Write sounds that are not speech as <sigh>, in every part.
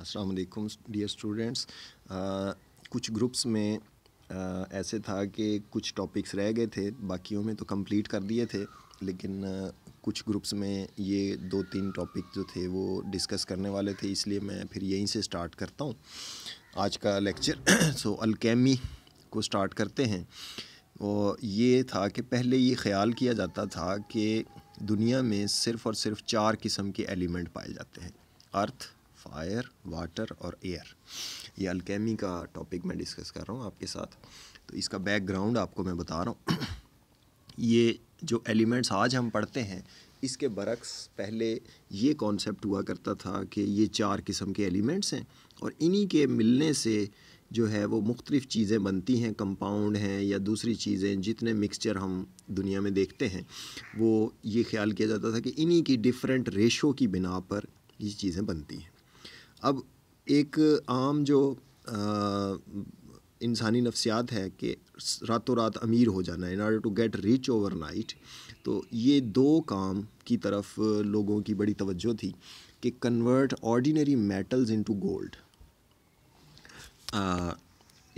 अस्सलाम वालेकुम dear students कुछ ग्रुप्स में आ, ऐसे था कि कुछ टॉपिक्स रह गए थे बाकियों में तो कंप्लीट कर दिए थे लेकिन आ, कुछ ग्रुप्स में ये दो तीन टॉपिक जो थे वो डिस्कस करने वाले थे इसलिए मैं फिर यहीं से स्टार्ट करता हूँ आज का लेक्चर सो अलकेमी को स्टार्ट करते हैं और ये था कि पहले ये ख्याल किया जाता था कि दुनिया में सिर्फ़ और सिर्फ चार किस्म के एलिमेंट पाए जाते हैं अर्थ फायर वाटर और एयर ये अल्केमी का टॉपिक मैं डिस्कस कर रहा हूँ आपके साथ तो इसका बैकग्राउंड आपको मैं बता रहा हूँ <clears throat> ये जो एलिमेंट्स आज हम पढ़ते हैं इसके बरक्स पहले ये कॉन्सेप्ट हुआ करता था कि ये चार किस्म के एलिमेंट्स हैं और इन्हीं के मिलने से जो है वो मुख्तलिफ़ चीज़ें बनती हैं कंपाउंड हैं या दूसरी चीज़ें जितने मिक्सचर हम दुनिया में देखते हैं वो ये ख्याल किया जाता था कि इन्हीं की डिफरेंट रेशो की बिना पर ये चीज़ें बनती हैं अब एक आम जो इंसानी नफसियात है कि रातों रात अमीर हो जाना in order to get rich overnight तो ये दो काम की तरफ लोगों की बड़ी तवज्जो थी कि convert ordinary metals into gold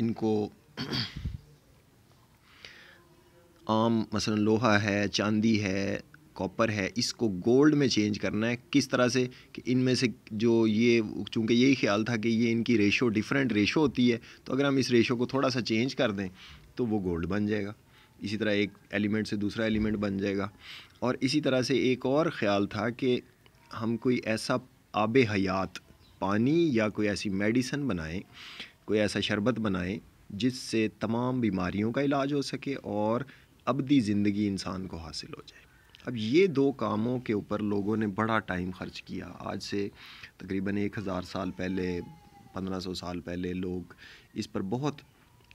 इनको <clears throat> आम मसलन लोहा है चांदी है कॉपर है इसको गोल्ड में चेंज करना है किस तरह से कि इनमें से जो ये चूँकि यही ख्याल था कि ये इनकी रेशो डिफरेंट रेशो होती है तो अगर हम इस रेशो को थोड़ा सा चेंज कर दें तो वो गोल्ड बन जाएगा इसी तरह एक एलिमेंट से दूसरा एलिमेंट बन जाएगा और इसी तरह से एक और ख्याल था कि हम कोई ऐसा आब हयात पानी या कोई ऐसी मेडिसन बनाएं कोई ऐसा शरबत बनाएं जिससे तमाम बीमारियों का इलाज हो सके और अबदी ज़िंदगी इंसान को हासिल हो जाए अब ये दो कामों के ऊपर लोगों ने बड़ा टाइम खर्च किया आज से तकरीबन एक हज़ार साल पहले पंद्रह सौ साल पहले लोग इस पर बहुत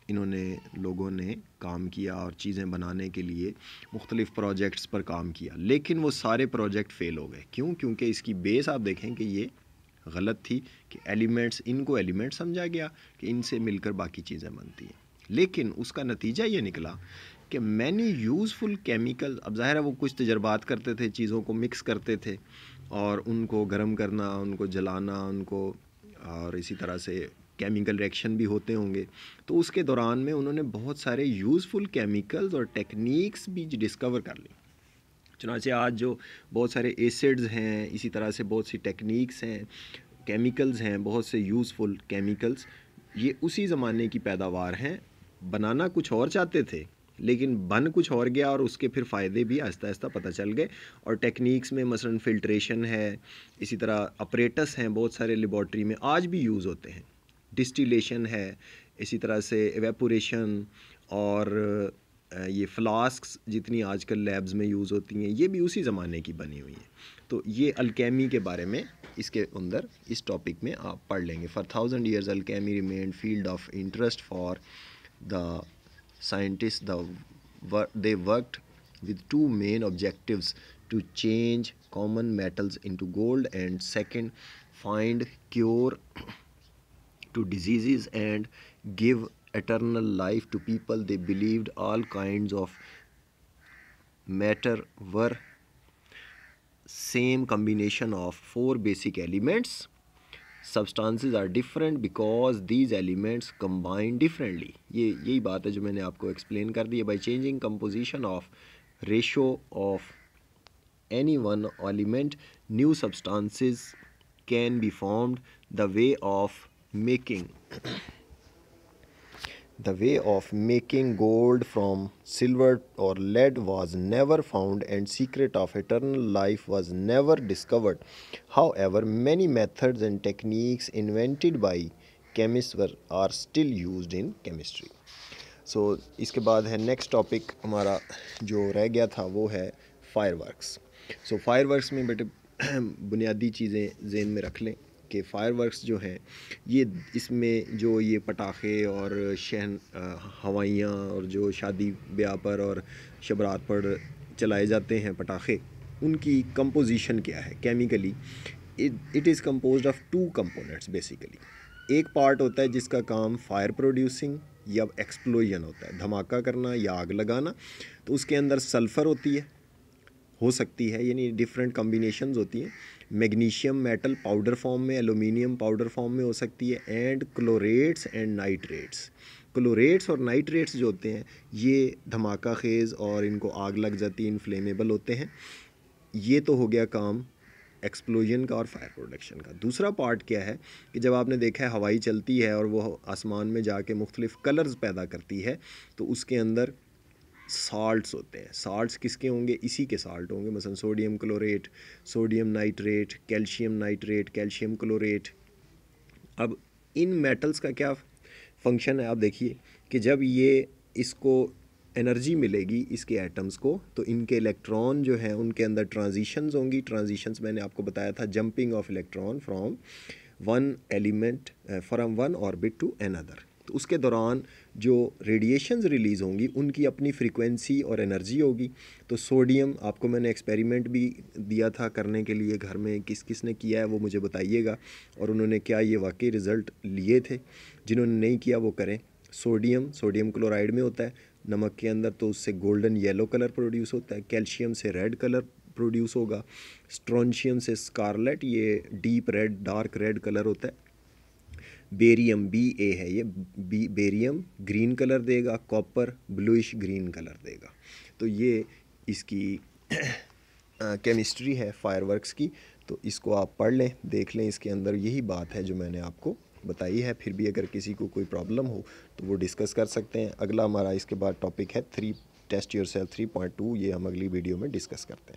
इन्होंने लोगों ने काम किया और चीज़ें बनाने के लिए मुख्तलिफ़ प्रोजेक्ट्स पर काम किया लेकिन वो सारे प्रोजेक्ट फ़ेल हो गए क्यों क्योंकि इसकी बेस आप देखें कि ये गलत थी कि एलिमेंट्स इनको एलिमेंट समझा गया कि इनसे मिलकर बाकी चीज़ें बनती हैं लेकिन उसका नतीजा ये निकला कि मैनी यूज़फुल केमिकल अब ज़ाहिर है वो कुछ तजर्बात करते थे चीज़ों को मिक्स करते थे और उनको गर्म करना उनको जलाना उनको और इसी तरह से केमिकल रिएक्शन भी होते होंगे तो उसके दौरान में उन्होंने बहुत सारे यूज़फुल केमिकल्स और टेक्निक्स भी डिस्कवर कर ली चुनाचे आज जो बहुत सारे एसिड्स हैं इसी तरह से बहुत सी टेक्निक्स हैं केमिकल्स हैं बहुत से यूज़फुल केमिकल्स ये उसी ज़माने की पैदावार हैं बनाना कुछ और चाहते थे लेकिन बन कुछ और गया और उसके फिर फ़ायदे भी आहिस्ता आहिस्ता पता चल गए और टेक्निक्स में मसलन फ़िल्ट्रेशन है इसी तरह अपरेटस हैं बहुत सारे लेबॉर्ट्री में आज भी यूज़ होते हैं डिस्टिलेशन है इसी तरह से एवेपोरेशन और ये फ्लास्क जितनी आजकल लैब्स में यूज़ होती हैं ये भी उसी ज़माने की बनी हुई हैं तो ये अल्केमी के बारे में इसके अंदर इस टॉपिक में आप पढ़ लेंगे four thousand years alchemy remain field of interest for the scientists the, they worked with two main objectives to change common metals into gold and second find cure <coughs> to diseases and give eternal life to people they believed all kinds of matter were same combination of four basic elements substances are different because these elements combine differently ये यही बात है जो मैंने आपको explain कर दी है by changing composition of ratio of any one element new substances can be formed the way of making the way of making gold from silver और lead was never found and secret of eternal life was never discovered however many methods and techniques invented by chemists are still use in chemistry so इसके बाद है next topic हमारा जो रह गया था वो है fireworks so fireworks में बेटे <clears throat> बुनियादी चीज़ें जेन में रख लें के फायरवर्क्स जो हैं ये इसमें जो ये पटाखे और शहन हवाइयाँ और जो शादी ब्याह पर और शबरात पर चलाए जाते हैं पटाखे उनकी कंपोजिशन क्या है chemically it is composed of two components basically एक पार्ट होता है जिसका काम फायर प्रोड्यूसिंग या एक्सप्लोजन होता है धमाका करना या आग लगाना तो उसके अंदर सल्फ़र होती है हो सकती है यानी डिफरेंट कम्बिनेशन होती हैं मैग्नीशियम मेटल पाउडर फॉर्म में एलुमिनियम पाउडर फॉर्म में हो सकती है and chlorates and nitrates chlorates और नाइट्रेट्स जो होते हैं ये धमाका खेज़ और इनको आग लग जाती है इनफ्लेमेबल होते हैं ये तो हो गया काम एक्सप्लोजन का और फायर प्रोडक्शन का दूसरा पार्ट क्या है कि जब आपने देखा है हवाई चलती है और वो आसमान में जाके मुख्तलिफ कलर्स पैदा करती है तो उसके अंदर साल्ट्स होते हैं साल्ट्स किसके होंगे इसी के साल्ट होंगे मसलन sodium chlorate sodium nitrate calcium nitrate calcium chlorate अब इन मेटल्स का क्या फंक्शन है आप देखिए कि जब ये इसको एनर्जी मिलेगी इसके एटम्स को तो इनके इलेक्ट्रॉन जो हैं उनके अंदर ट्रांजिशंस होंगी ट्रांजिशंस मैंने आपको बताया था jumping of electron from one element from one orbit to another तो उसके दौरान जो रेडिएशंस रिलीज़ होंगी उनकी अपनी फ्रीक्वेंसी और एनर्जी होगी तो सोडियम आपको मैंने एक्सपेरिमेंट भी दिया था करने के लिए घर में किस किस ने किया है वो मुझे बताइएगा और उन्होंने क्या ये वाकई रिज़ल्ट लिए थे जिन्होंने नहीं किया वो करें सोडियम सोडियम क्लोराइड में होता है नमक के अंदर तो उससे गोल्डन येलो कलर प्रोड्यूस होता है कैल्शियम से रेड कलर प्रोड्यूस होगा स्ट्रॉन्शियम से स्कारलेट ये deep red dark red colour होता है बेरियम बी ए है ये बी बेरियम ग्रीन कलर देगा कॉपर ब्लूइश ग्रीन कलर देगा तो ये इसकी केमिस्ट्री <clears throat> है फायरवर्क्स की तो इसको आप पढ़ लें देख लें इसके अंदर यही बात है जो मैंने आपको बताई है फिर भी अगर किसी को कोई प्रॉब्लम हो तो वो डिस्कस कर सकते हैं अगला हमारा इसके बाद टॉपिक है three test yourself three two ये हम अगली वीडियो में डिस्कस करते हैं